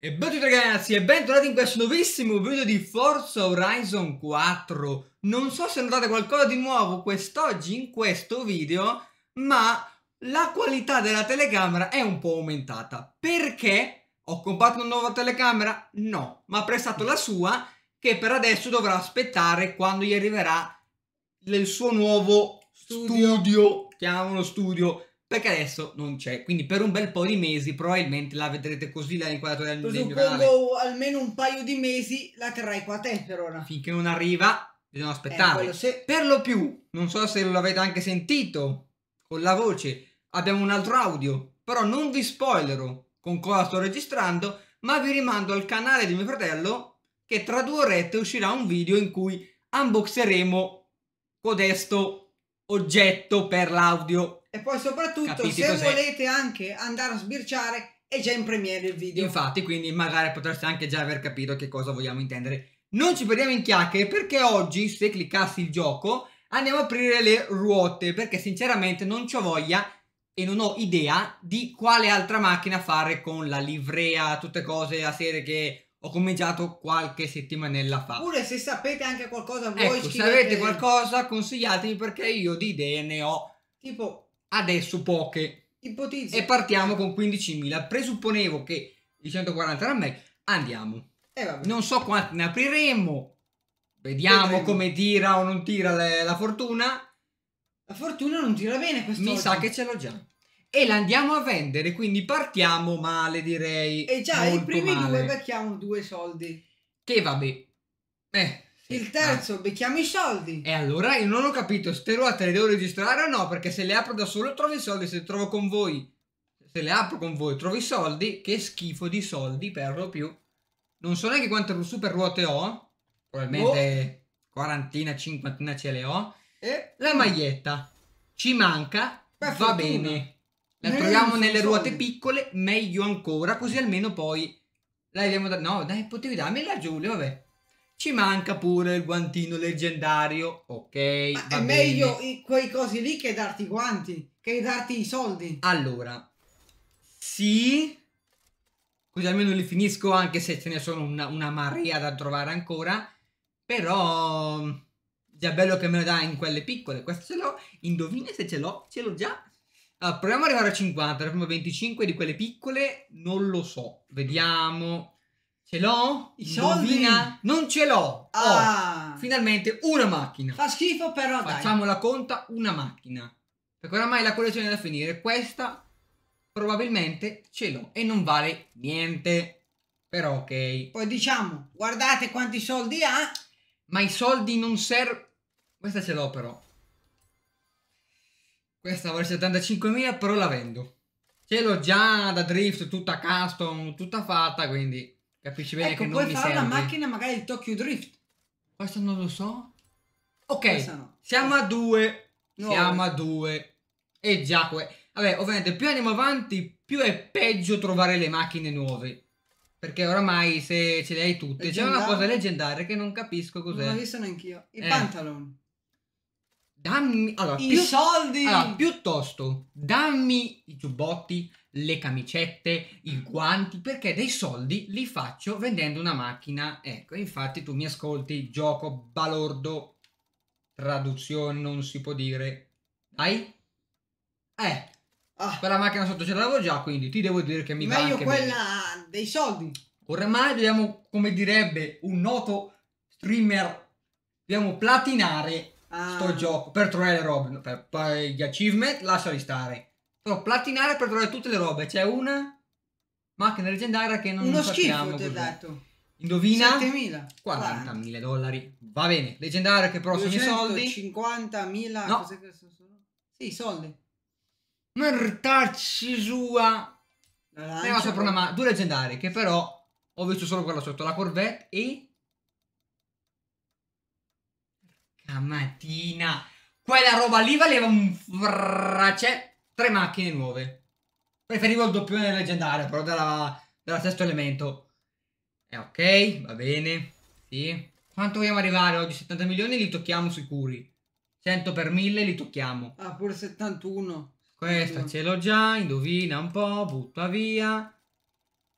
E benvenuti ragazzi e bentornati in questo nuovissimo video di Forza Horizon 4 Non so se notate qualcosa di nuovo quest'oggi in questo video Ma la qualità della telecamera è un po' aumentata Perché? Ho comprato una nuova telecamera? No, ma ho prestato la sua che per adesso dovrà aspettare quando gli arriverà il suo nuovo studio, studio chiamalo studio perché adesso non c'è. Quindi per un bel po' di mesi probabilmente la vedrete così la inquadratura del, del mio canale. almeno un paio di mesi la terrai qua a te per ora. Finché non arriva bisogna aspettare. Eh, se... Per lo più, non so se l'avete anche sentito con la voce, abbiamo un altro audio, però non vi spoilerò con cosa sto registrando, ma vi rimando al canale di mio fratello che tra due orette uscirà un video in cui unboxeremo codesto oggetto per l'audio e poi soprattutto se cos'è? volete anche andare a sbirciare è già in premiere il video. Infatti, quindi magari potreste anche già aver capito che cosa vogliamo intendere. Non ci perdiamo in chiacchiere perché oggi se cliccassi il gioco andiamo a aprire le ruote perché sinceramente non ho voglia e non ho idea di quale altra macchina fare con la livrea, tutte cose a serie che ho cominciato qualche settimanella fa. Oppure se sapete anche qualcosa voi ecco, scrivete... se avete qualcosa consigliatemi perché io di idee ne ho tipo adesso poche. Ipotizzo. E partiamo con 15.000. Presupponevo che i 140 erano me. Andiamo. Eh, non so quanti ne apriremo. Vediamo Vedremo. come tira o non tira le, la fortuna. La fortuna non tira bene questo. Mi sa che ce l'ho già. E l'andiamo a vendere, quindi partiamo male, direi. E eh, già, i primi male. due becchiamo due soldi. Che vabbè. Eh, il terzo, ah. becchiamo i soldi. E allora io non ho capito, ste ruote le devo registrare o no? Perché se le apro da solo trovo i soldi, se le trovo con voi, se le apro con voi trovo i soldi, che schifo di soldi per lo più. Non so neanche quante super ruote ho, probabilmente oh. quarantina, cinquantina ce le ho. E eh. la maglietta ci manca, Beh, va bene. La Noi eh, troviamo nelle ruote piccole, meglio ancora, così almeno poi la vediamo da... No, dai, potevi darmela Giulio, vabbè. Ci manca pure il guantino leggendario, ok? Ma è bene. meglio i, quei cosi lì che darti i guanti, che darti i soldi. Allora, sì, così almeno li finisco anche se ce ne sono una, una maria da trovare ancora, però già bello che me lo dai in quelle piccole, questo ce l'ho, indovina se ce l'ho, ce l'ho già. Allora, proviamo ad arrivare a 50, arriviamo 25 di quelle piccole, non lo so, vediamo... Ce l'ho? I soldi? Dovina. Non ce l'ho. Ah. Ho oh, finalmente una macchina. Fa schifo però Facciamo dai. la conta una macchina. Perché oramai la collezione è da finire. Questa probabilmente ce l'ho e non vale niente. Però ok. Poi diciamo, guardate quanti soldi ha. Ma i soldi non servono. Questa ce l'ho però. Questa vale 75.000 però la vendo. Ce l'ho già da drift, tutta custom, tutta fatta, quindi Capisci bene ecco, che non mi serve. puoi fare una macchina magari il Tokyo Drift. Questo non lo so. Ok, no. siamo a due. No. Siamo a due. E eh, già que... Vabbè, ovviamente più andiamo avanti, più è peggio trovare le macchine nuove. Perché oramai se ce le hai tutte, c'è una cosa leggendaria che non capisco cos'è. Non l'ho visto neanch'io. I eh. pantaloni dammi allora, i più, soldi. Allora, piuttosto dammi i giubbotti, le camicette, i mm. guanti, perché dei soldi li faccio vendendo una macchina. Ecco, infatti tu mi ascolti, gioco balordo, traduzione non si può dire. Dai? Eh. Ah. Quella macchina sotto ce l'avevo già, quindi ti devo dire che mi Meglio va anche quella bene. dei soldi. oramai dobbiamo, come direbbe un noto streamer, dobbiamo platinare Ah. Sto gioco per trovare le robe, per, per gli achievement lasciali stare. Però platinare per trovare tutte le robe. C'è una macchina leggendaria che non Uno sappiamo. Uno schifo ti ho dato. Indovina? 7.000. 40.000 dollari. Va bene, leggendaria che però sono i soldi. 50.000. No. sono? Sì, i soldi. Mertacci sua. Era sopra una due leggendarie che però ho visto solo quella sotto, la Corvette e Stamattina. Quella roba lì valeva un frace. Cioè, tre macchine nuove. Preferivo il doppione leggendario, però della, della sesto elemento. è eh, ok, va bene. Sì. Quanto vogliamo arrivare oggi? 70 milioni li tocchiamo sicuri. 100 per 1000 li tocchiamo. Ah, pure 71. Questa ce l'ho già, indovina un po', butta via.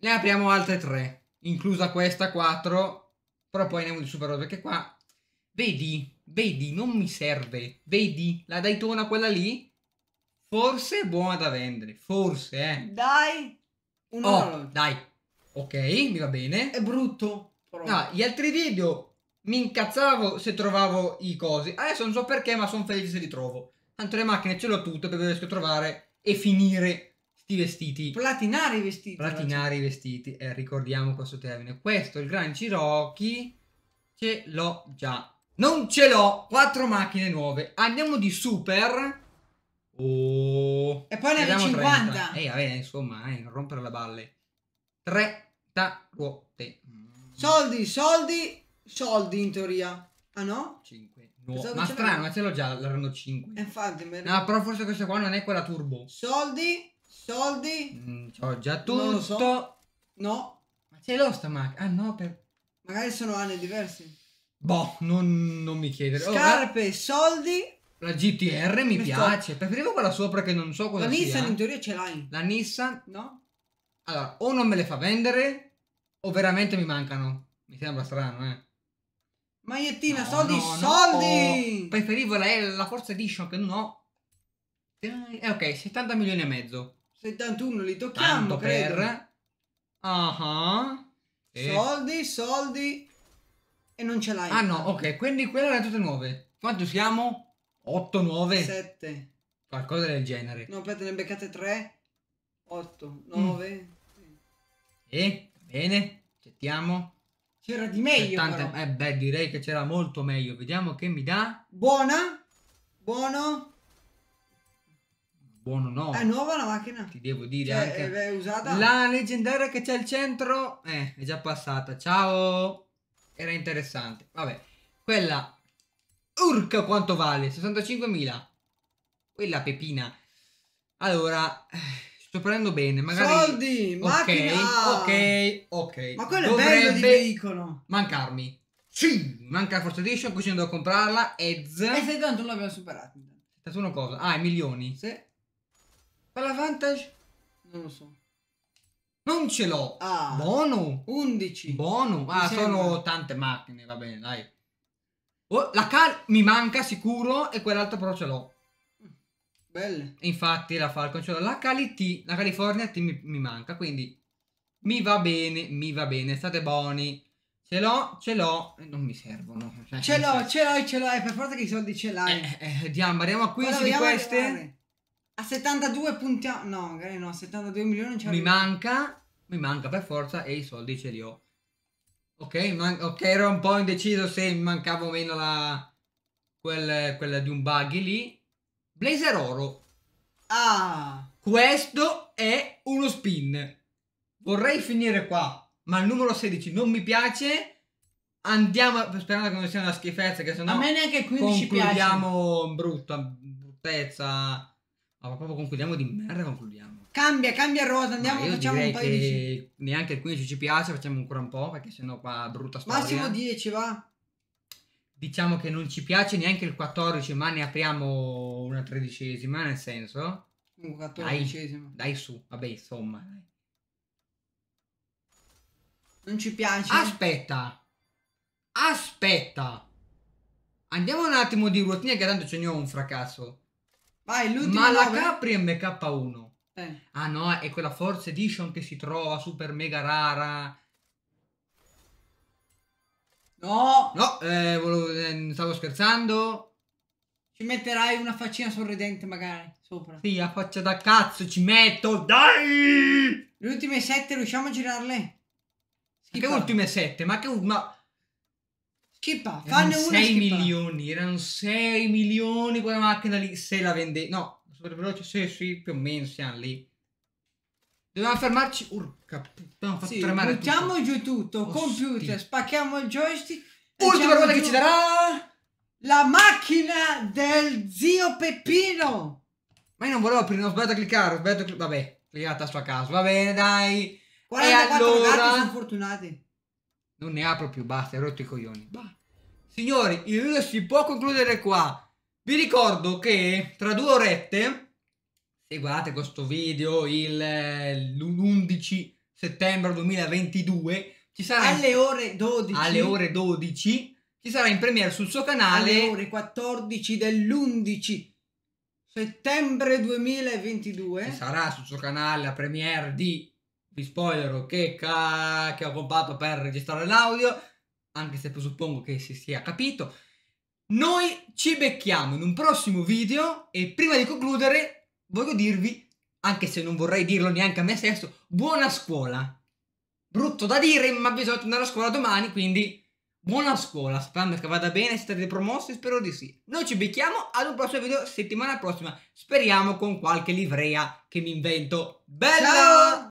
Ne apriamo altre tre, inclusa questa 4, però poi andiamo ne supero perché qua, vedi, Vedi, non mi serve. Vedi, la Daytona quella lì? Forse è buona da vendere. Forse, eh. Dai. Un oh, dai. Ok, mi va bene. È brutto. Però. Ah, gli altri video mi incazzavo se trovavo i cosi. Adesso non so perché, ma sono felice se li trovo. Tanto le macchine ce l'ho tutte perché riesco a trovare e finire sti vestiti. Platinare i vestiti. Platinare i vestiti. Eh, ricordiamo questo termine. Questo, il Gran Cirochi, ce l'ho già. Non ce l'ho, quattro macchine nuove. Andiamo di super. Oh, e poi ne avevi 50. Ehi, vabbè, insomma, eh, non rompere la balle. 30 ruote. Soldi, soldi, soldi in teoria. Ah no? 5. No. Ma strano, ma ce l'ho già, l'erano 5. Eh, infatti, me... No, però forse questa qua non è quella turbo. Soldi, soldi. Mm, ho già tutto. So. No. Ma ce l'ho sta macchina. Ah no, per... Magari sono anni diversi. Boh, non, non mi chiedere. Oh, Scarpe, oh, soldi. La GTR mi, mi piace. Sto... Preferivo quella sopra che non so cosa la sia. La Nissan in teoria ce l'hai. La Nissan? No. Allora, o non me le fa vendere o veramente mi mancano. Mi sembra strano, eh. Magliettina, no, soldi, no, soldi! No. Preferivo la, la Forza Edition che non ho. Eh, eh ok, 70 milioni e mezzo. 71 li tocchiamo, Tanto credo. per... Ah uh -huh. e... Soldi, soldi... E non ce l'hai. Ah no, ok, quindi quella era tutte nuove. Quanto siamo? 8, 9? 7. Qualcosa del genere. No, aspetta, ne beccate 3, 8, 9. E? Bene, accettiamo. C'era di meglio. Tante... Eh beh, direi che c'era molto meglio. Vediamo che mi dà. Buona? Buono? buono no. È nuova la macchina. Ti devo dire cioè, anche. È usata. La leggendaria che c'è al centro. Eh, è già passata. Ciao era interessante. Vabbè, quella... Urca quanto vale, 65.000. Quella pepina. Allora, eh, sto prendendo bene, magari... Soldi, okay, ok, ok, Ma quello Dovrebbe è bello di veicolo. Mancarmi. Sì, manca la Forza Edition, così andrò a comprarla, Eds. E se tanto l'abbiamo superato. 71 cosa? Ah, i milioni. Sì. Per la Vantage? Non lo so. Non ce l'ho. Ah. Bono. 11. Bono. Ah, sono tante macchine, va bene, dai. Oh, la car mi manca sicuro e quell'altra però ce l'ho. Belle. Infatti la Falcon ce l'ho. La Cali T, la California T mi, mi, manca, quindi mi va bene, mi va bene, state buoni. Ce l'ho, ce l'ho, non mi servono. Cioè, ce l'ho, ce l'ho, ce l'ho, è per forza che i soldi ce l'hai. Eh, eh, diamo, eh, andiamo a 15 di queste. Arrivare. A 72 punti... No, magari no, a 72 milioni c'è... Mi manca, mi manca per forza e i soldi ce li ho. Ok, man- ok, ero un po' indeciso se mancava o meno la... Quel, quella di un buggy lì. Blazer oro. Ah! Questo è uno spin. Vorrei finire qua, ma il numero 16 non mi piace. Andiamo, sperando che non sia una schifezza, che sennò... A me neanche 15 concludiamo piace. Concludiamo brutta, bruttezza ma proprio concludiamo di merda, concludiamo. Cambia, cambia rosa, andiamo, facciamo un paio di... Neanche il 15 ci piace, facciamo ancora un po', perché sennò qua brutta storia. Massimo 10, va. Diciamo che non ci piace neanche il 14, ma ne apriamo una tredicesima, nel senso... Un 14 dai, dai su, vabbè, insomma. Non ci piace. Aspetta. Aspetta. Andiamo un attimo di routine che tanto ce ne ho un fracasso. Ah, ma la Capri MK1. Eh. Ah no, è quella Force Edition che si trova super mega rara. No! No, eh, volevo, eh, stavo scherzando. Ci metterai una faccina sorridente magari sopra. Sì, la faccia da cazzo ci metto, dai! Le ultime sette riusciamo a girarle? Schippa. Che ultime sette? Ma che... Ma... Che pa? Fanno 6 milioni, erano 6 milioni quella macchina lì, se la vende... No, super veloce, se sì, più o meno siamo lì. Dobbiamo fermarci, urca, abbiamo fatto sì, tremare buttiamo tutto. giù tutto, Osti. computer, spacchiamo il joystick... Ultima cosa diciamo che ci darà... La macchina del zio Peppino! Ma io non volevo aprire, ho sbagliato a cliccare, ho sbagliato a cliccare... Vabbè, legata a sua casa, va bene, dai! 44 allora... sono fortunati. Non ne apro più, basta, hai rotto i coglioni. Bah. Signori, il video si può concludere qua. Vi ricordo che tra due orette, se guardate questo video il l'11 settembre 2022, ci sarà alle ore 12 alle ore 12 ci sarà in premiere sul suo canale alle ore 14 dell'11 settembre 2022 ci sarà sul suo canale la premiere di vi spoilero che, ca- che ho comprato per registrare l'audio, anche se presuppongo che si sia capito. Noi ci becchiamo in un prossimo video e prima di concludere voglio dirvi, anche se non vorrei dirlo neanche a me stesso, buona scuola. Brutto da dire, ma bisogna tornare a scuola domani, quindi buona scuola. Sperando che vada bene, siete promossi, spero di sì. Noi ci becchiamo ad un prossimo video settimana prossima, speriamo con qualche livrea che mi invento. Bella! Ciao!